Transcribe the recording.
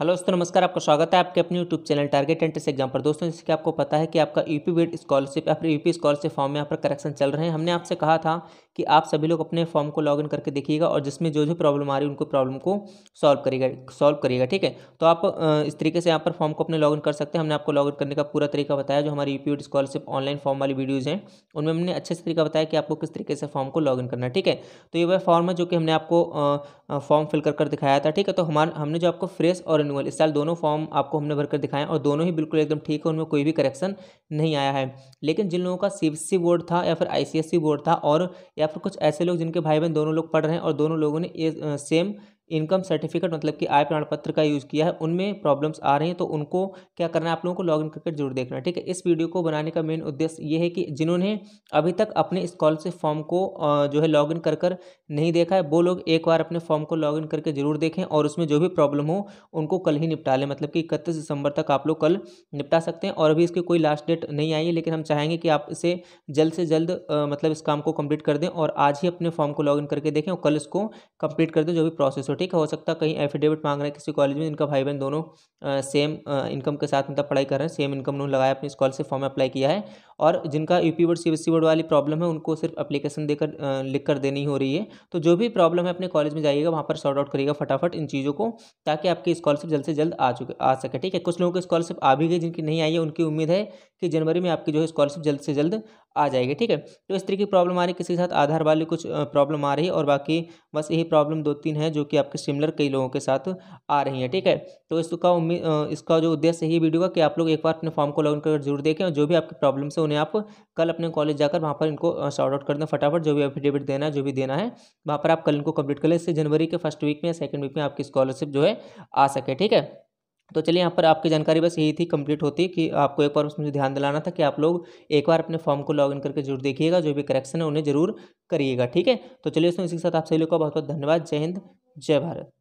hello दोस्तों नमस्कार आपका स्वागत है आपके अपने YouTube channel target entrance exam पर दोस्तों जैसे कि आपको पता है कि आपका यूपी वेड स्कॉलरशिप या फिर यूपी स्कॉलरशिप फॉर्म में यहाँ पर करेक्शन चल रहे हैं हमने आपसे कहा था कि आप सभी लोग अपने फॉर्म को इन करके देखिएगा और जिसमें जो जो प्रॉब्लम आ रही है उनको प्रॉब्लम को सॉल्व करिएगा सॉल्व करिएगा ठीक है तो आप इस तरीके से यहाँ पर फॉर्म को अपने इन कर सकते हैं हमने आपको लॉगिन करने का पूरा तरीका बताया जो हमारी यूपीड स्कॉलरशिप ऑनलाइन फॉर्म वाली वीडियोज़ हैं उनमें हमने अच्छे से तरीका बताया कि आपको किस तरीके से फॉर्म को इन करना है ठीक है तो ये वह फॉर्म है जो कि हमने आपको फॉर्म फिल कर कर दिखाया था ठीक है तो हमारे हमने जो आपको फ्रेश और रिन्यूअल इस साल दोनों फॉर्म आपको हमने भरकर दिखाए और दोनों ही बिल्कुल एकदम ठीक है उनमें कोई भी करेक्शन नहीं आया है लेकिन जिन लोगों का सी बोर्ड था या फिर आई बोर्ड था और या या फिर कुछ ऐसे लोग जिनके भाई बहन दोनों लोग पढ़ रहे हैं और दोनों लोगों ने ये सेम इनकम सर्टिफिकेट मतलब कि आय प्रमाण पत्र का यूज़ किया है उनमें प्रॉब्लम्स आ रही हैं तो उनको क्या करना है आप लोगों को लॉगिन करके जरूर देखना ठीक है इस वीडियो को बनाने का मेन उद्देश्य ये है कि जिन्होंने अभी तक अपने स्कॉलरशिप फॉर्म को जो है लॉगिन कर कर नहीं देखा है वो लोग एक बार अपने फॉर्म को लॉगिन करके जरूर देखें और उसमें जो भी प्रॉब्लम हो उनको कल ही निपटा लें मतलब कि इकतीस दिसंबर तक आप लोग कल निपटा सकते हैं और अभी इसकी कोई लास्ट डेट नहीं आई है लेकिन हम चाहेंगे कि आप इसे जल्द से जल्द मतलब इस काम को कम्प्लीट कर दें और आज ही अपने फॉर्म को लॉगिन करके देखें और कल इसको कम्प्लीट कर दें जो भी प्रोसेस हो ठीक है हो सकता है कहीं एफिडेविट मांग रहे हैं किसी कॉलेज में इनका भाई बहन दोनों सेम इनकम के साथ मतलब पढ़ाई कर रहे हैं सेम इनकम उन्होंने लगाया अपनी स्कॉलरशिप फॉर्म में अप्लाई किया है और जिनका U P board C B C board वाली प्रॉब्लम है उनको सिर्फ अप्लीकेशन देकर लिख कर देनी हो रही है तो जो भी प्रॉब्लम है अपने कॉलेज में जाइएगा वहाँ पर सॉर्ट आउट करिएगा फटाफट इन चीज़ों को ताकि आपकी स्कॉलरशिप जल्द से जल्द आ चुके आ सके ठीक है कुछ लोगों की स्कॉलरशिप आ भी गई जिनकी नहीं आई है उनकी उम्मीद है कि जनवरी में आपकी जो है स्कॉलरशिप जल्द से जल्द आ जाएगी ठीक है तो इस तरीके की प्रॉब्लम आ रही है किसी के साथ आधार वाली कुछ प्रॉब्लम आ रही है और बाकी बस यही प्रॉब्लम दो तीन है जो कि आपके सिमिलर कई लोगों के साथ आ रही है ठीक है तो इसका उम्मीद इसका जो उद्देश्य है ये वीडियो का कि आप लोग एक बार अपने फॉर्म को लॉग कर जरूर देखें और जो भी आपकी प्रॉब्लम्स है उन्हें आप कल अपने कॉलेज जाकर वहाँ पर इनको शॉर्ट आउट कर दें फटाफट जो भी एफिडेविट देना है जो भी देना है वहाँ पर आप कल इनको कंप्लीट कर लें इससे जनवरी के फर्स्ट वीक में या सेकेंड वीक में आपकी स्कॉलरशिप जो है आ सके ठीक है तो चलिए यहाँ पर आपकी जानकारी बस यही थी कंप्लीट होती कि आपको एक बार उसमें ध्यान दिलाना था कि आप लोग एक बार अपने फॉर्म को लॉगिन करके जरूर देखिएगा जो भी करेक्शन है उन्हें जरूर करिएगा ठीक है तो चलिए इसमें इसी के साथ आप सभी लोग का बहुत बहुत धन्यवाद जय हिंद जय भारत